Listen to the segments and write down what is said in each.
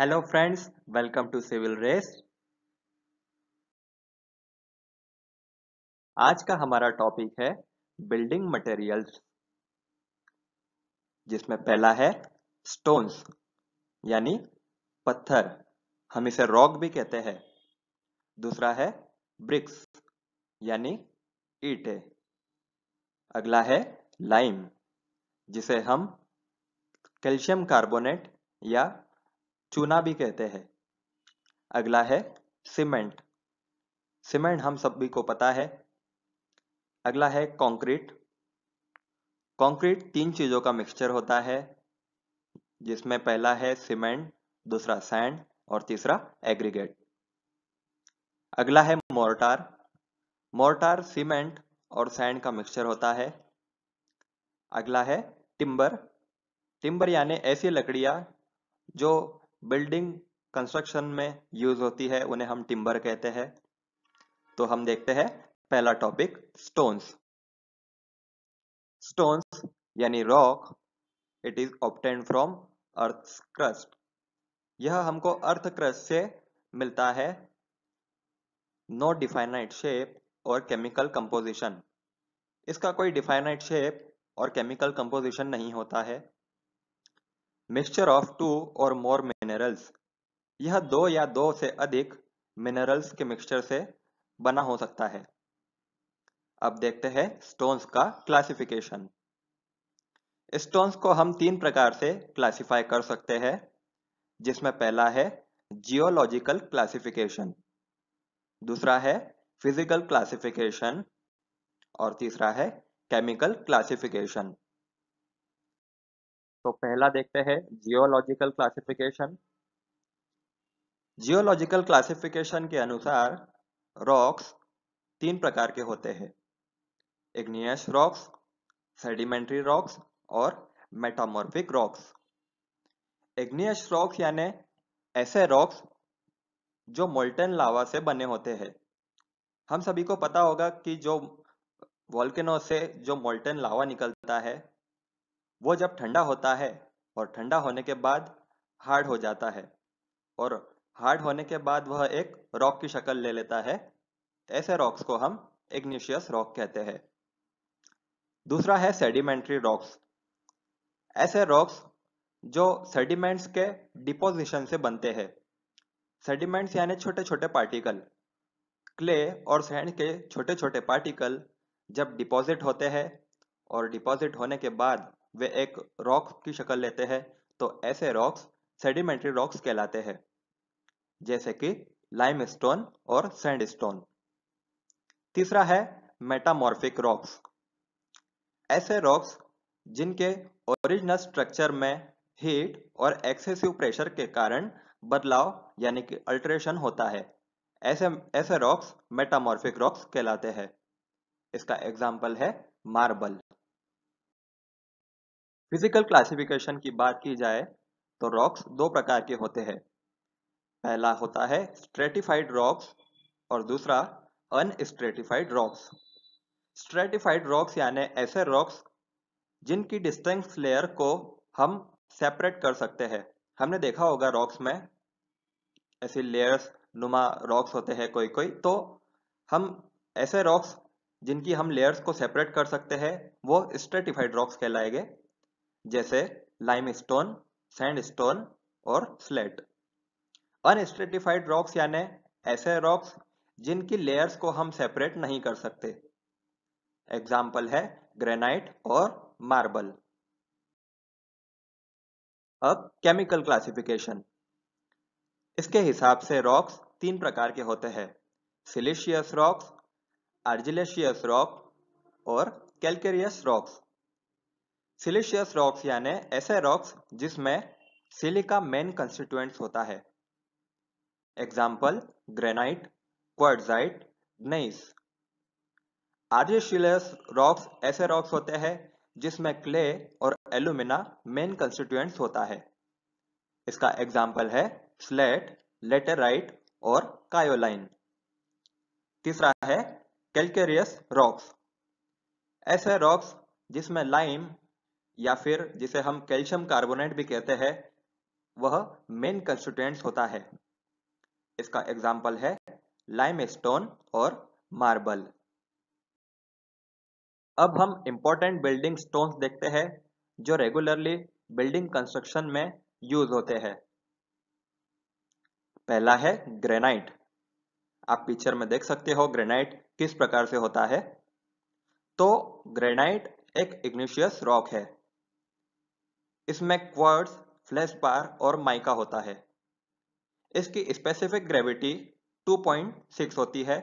hello friends welcome to civil race आज का हमारा टॉपिक है बिल्डिंग मटेरियल्स जिसमें पहला है स्टोन्स यानी पत्थर हम इसे रॉक भी कहते हैं दूसरा है ब्रिक्स यानी ईटे अगला है लाइम जिसे हम कैल्शियम कार्बोनेट या चूना भी कहते हैं अगला है सीमेंट सीमेंट हम सभी को पता है अगला है कंक्रीट कंक्रीट तीन चीज़ों का मिक्सचर होता है जिसमें पहला है सीमेंट दूसरा सैंड और तीसरा एग्रीगेट अगला है मोर्टार मोर्टार सीमेंट और सैंड का मिक्सचर होता है अगला है टिम्बर टिम्बर यानी ऐसी लकड़ियां जो बिल्डिंग कंस्ट्रक्शन में यूज होती है उन्हें हम टिम्बर कहते हैं तो हम देखते हैं पहला टॉपिक स्टोन्स स्टोन्स यानी rock it is obtained from earth crust यह हमको अर्थ क्रस्ट से मिलता है नो डिफाइनाइट शेप और केमिकल कंपोजिशन इसका कोई डिफाइनाइट शेप और केमिकल कंपोजिशन नहीं होता है मिक्सचर ऑफ टू और मोर मिनरल्स यह दो या दो से अधिक मिनरल्स के मिक्सचर से बना हो सकता है अब देखते हैं स्टोन्स का क्लासिफिकेशन स्टोन्स को हम तीन प्रकार से क्लासिफाई कर सकते हैं जिसमें पहला है जियोलॉजिकल क्लासिफिकेशन दूसरा है फिजिकल क्लासिफिकेशन और तीसरा है केमिकल क्लासिफिकेशन तो पहला देखते हैं जियोलॉजिकल क्लासिफिकेशन जियोलॉजिकल क्लासिफिकेशन के अनुसार रॉक्स तीन प्रकार के होते हैं इग्नियस रॉक्स सेडिमेंट्री रॉक्स और मेटामॉर्फिक रॉक्स इग्नियस रॉक्स यानी ऐसे रॉक्स जो मोल्टन लावा से बने होते हैं हम सभी को पता होगा कि जो वॉल्केनो से जो मोल्टन लावा निकलता है वो जब ठंडा होता है और ठंडा होने के बाद हार्ड हो जाता है और हार्ड होने के बाद वह एक रॉक की शक्ल ले लेता है ऐसे रॉक्स को हम एग्निशियस रॉक कहते हैं दूसरा है सेडिमेंट्री रॉक्स ऐसे रॉक्स जो सेडिमेंट्स के डिपोजिशन से बनते हैं सेडिमेंट्स यानी छोटे छोटे पार्टिकल क्ले और सैंड के छोटे छोटे पार्टिकल जब डिपॉजिट होते हैं और डिपॉजिट होने के बाद वे एक रॉक की शक्ल लेते हैं तो ऐसे रॉक्स सेडिमेंट्री रॉक्स कहलाते हैं जैसे कि लाइम स्टोन और सैंड स्टोन तीसरा है मेटामॉर्फिक रॉक्स ऐसे रॉक्स जिनके ओरिजिनल स्ट्रक्चर में हीट और एक्सेसिव प्रेशर के कारण बदलाव यानी कि अल्ट्रेशन होता है ऐसे ऐसे रॉक्स मेटामॉर्फिक रॉक्स कहलाते हैं इसका एग्जाम्पल है मार्बल फिजिकल क्लासिफिकेशन की बात की जाए तो रॉक्स दो प्रकार के होते हैं पहला होता है स्ट्रेटिफाइड रॉक्स और दूसरा अनस्ट्रेटिफाइड रॉक्स स्ट्रेटिफाइड रॉक्स यानी ऐसे रॉक्स जिनकी डिस्टेंस लेयर को हम सेपरेट कर सकते हैं हमने देखा होगा रॉक्स में ऐसी लेयर्स नुमा रॉक्स होते हैं कोई कोई तो हम ऐसे रॉक्स जिनकी हम लेयर्स को सेपरेट कर सकते हैं वो स्ट्रेटिफाइड रॉक्स कहलाएंगे जैसे लाइमस्टोन, सैंडस्टोन और स्लेट अनस्ट्रेटिफाइड रॉक्स यानी ऐसे रॉक्स जिनकी लेयर्स को हम सेपरेट नहीं कर सकते एग्जाम्पल है ग्रेनाइट और मार्बल अब केमिकल क्लासिफिकेशन इसके हिसाब से रॉक्स तीन प्रकार के होते हैं सिलिशियस रॉक्स आर्जिलेशियस रॉक और कैलकेरियस रॉक्स सिलिशियस रॉक्स यानी ऐसे रॉक्स जिसमें सिलिका मेन कंस्टिट्यूएंट्स होता है example granite quartzite gneiss argillaceous rocks ऐसे रॉक्स होते हैं जिसमें क्ले और एलुमिना मेन कंस्टिट्यूएंट्स होता है इसका एग्जाम्पल है स्लेट लेटेराइट और कायोलाइन तीसरा है कैलकेरियस रॉक्स ऐसे रॉक्स जिसमें लाइम या फिर जिसे हम कैल्शियम कार्बोनेट भी कहते हैं वह मेन कंस्टिट्यूएंट्स होता है इसका एग्जाम्पल है लाइम स्टोन और मार्बल अब हम इंपॉर्टेंट बिल्डिंग स्टोन्स देखते हैं जो रेगुलरली बिल्डिंग कंस्ट्रक्शन में यूज होते हैं पहला है ग्रेनाइट आप पिक्चर में देख सकते हो ग्रेनाइट किस प्रकार से होता है तो ग्रेनाइट एक इग्निशियस रॉक है इसमें क्वार्ट्स फ्लैश बार और माइका होता है इसकी स्पेसिफिक ग्रेविटी 2.6 होती है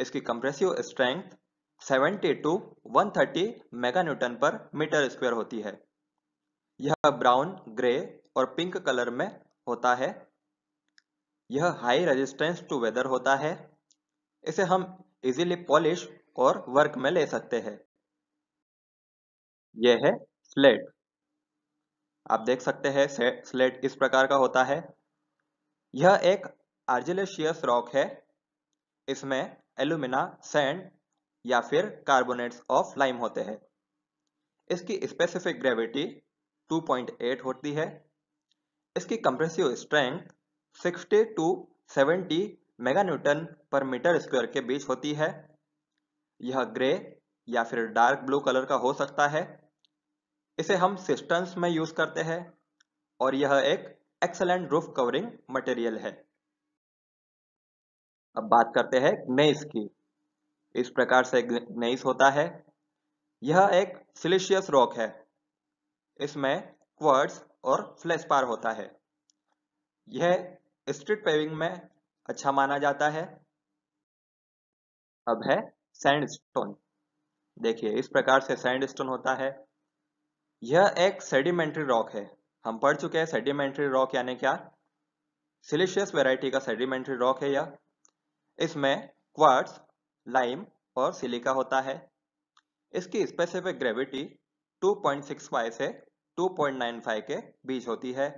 इसकी compressive strength 70 to 130 mega newton पर मीटर स्क्वायर होती है यह ब्राउन ग्रे और पिंक कलर में होता है यह हाई रेजिस्टेंस टू वेदर होता है इसे हम इजीली पॉलिश और वर्क में ले सकते हैं यह है स्लेट आप देख सकते हैं स्लेट इस प्रकार का होता है यह एक आर्जिलेशियस रॉक है इसमें एल्यूमिना सैंड या फिर कार्बोनेट्स ऑफ लाइम होते हैं इसकी स्पेसिफिक ग्रेविटी 2.8 होती है इसकी compressive strength 60 to 70 mega newton पर मीटर स्क्वायर के बीच होती है यह ग्रे या फिर डार्क ब्लू कलर का हो सकता है इसे हम सिस्टम्स में यूज करते हैं और यह एक एक्सलेंट रूफ कवरिंग मटेरियल है अब बात करते हैं ग्नेस की इस प्रकार से ग्नेस होता है यह एक सिलिशियस रॉक है इसमें क्वर्ड्स और पार होता है यह स्ट्रीट पेविंग में अच्छा माना जाता है अब है सैंडस्टोन देखिए इस प्रकार से सैंडस्टोन होता है यह एक सेडिमेंट्री रॉक है हम पढ़ चुके हैं सेडिमेंट्री रॉक यानी क्या सिलिशियस वेराइटी का सेडिमेंट्री रॉक है यह इसमें क्वार्ट्स लाइम और सिलिका होता है इसकी स्पेसिफिक ग्रेविटी 2.65 से 2.95 के बीच होती है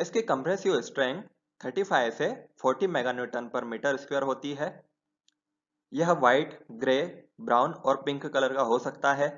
इसकी कंप्रेसिव स्ट्रेंथ 35 से 40 मेगान्यूटन पर मीटर स्क्वायर होती है यह व्हाइट ग्रे ब्राउन और पिंक कलर का हो सकता है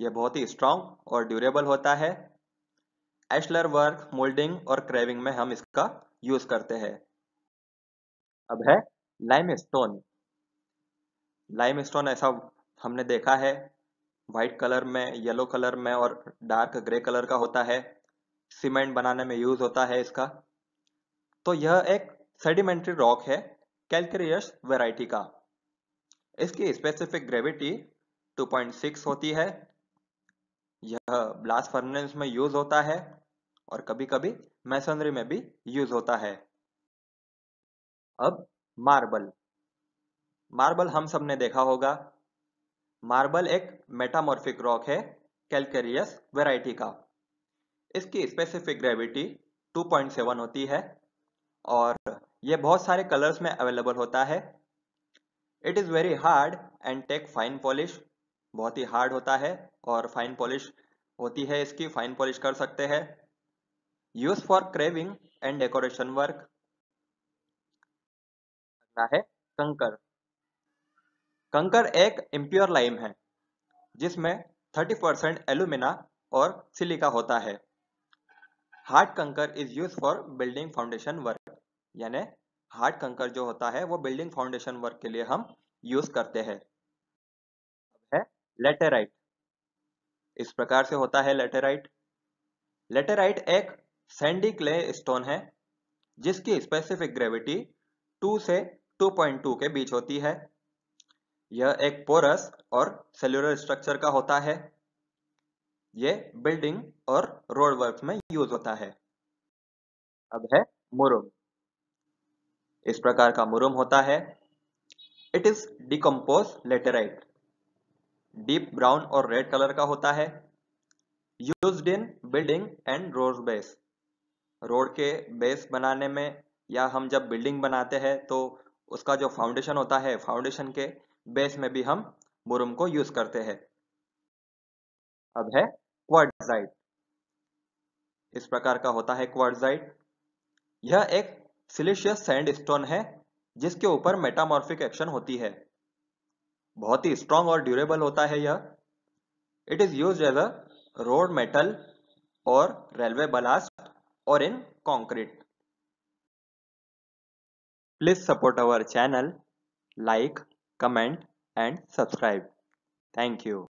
यह बहुत ही स्ट्रांग और ड्यूरेबल होता है एशलर वर्क मोल्डिंग और क्रेविंग में हम इसका यूज करते हैं अब है लाइम स्टोन लाइम स्टोन ऐसा हमने देखा है वाइट कलर में येलो कलर में और डार्क ग्रे कलर का होता है सीमेंट बनाने में यूज होता है इसका तो यह एक सेडिमेंट्री रॉक है कैलक्रियस वेराइटी का इसकी स्पेसिफिक ग्रेविटी 2.6 होती है यह ब्लास्ट फर्नेस में यूज होता है और कभी कभी मैसनरी में भी यूज होता है अब मार्बल मार्बल हम सब ने देखा होगा मार्बल एक मेटामॉर्फिक रॉक है कैलकेरियस वेराइटी का इसकी स्पेसिफिक ग्रेविटी 2.7 होती है और यह बहुत सारे कलर्स में अवेलेबल होता है it is very hard and take fine polish बहुत ही हार्ड होता है और फाइन पॉलिश होती है इसकी फाइन पॉलिश कर सकते हैं use for carving and decoration work है कंकर कंकर एक इम्प्योर लाइम है जिसमें 30% परसेंट एलुमिना और सिलिका होता है hard kankar is use for building foundation work यानी हार्ड कंकर जो होता है वो बिल्डिंग फाउंडेशन वर्क के लिए हम यूज करते हैं लेटेराइट इस प्रकार से होता है लेटेराइट लेटेराइट एक सैंडी क्ले स्टोन है जिसकी स्पेसिफिक ग्रेविटी 2 से 2.2 के बीच होती है यह एक पोरस और सेल्यूलर स्ट्रक्चर का होता है यह बिल्डिंग और रोड वर्क में यूज होता है अब है मुरुम इस प्रकार का मुरुम होता है it is decompose laterite deep brown और रेड कलर का होता है use in building and road base road के बेस बनाने में या हम जब बिल्डिंग बनाते हैं तो उसका जो फाउंडेशन होता है फाउंडेशन के बेस में भी हम बुरुम को यूज करते हैं अब है क्वार्टजाइट इस प्रकार का होता है क्वार्टजाइट यह एक सिलिशियस सैंडस्टोन है जिसके ऊपर मेटामॉर्फिक एक्शन होती है बहुत ही स्ट्रॉन्ग और ड्यूरेबल होता है यह it is use as a road metal और रेलवे बलास्ट और in concrete please support our channel like comment and subscribe thank you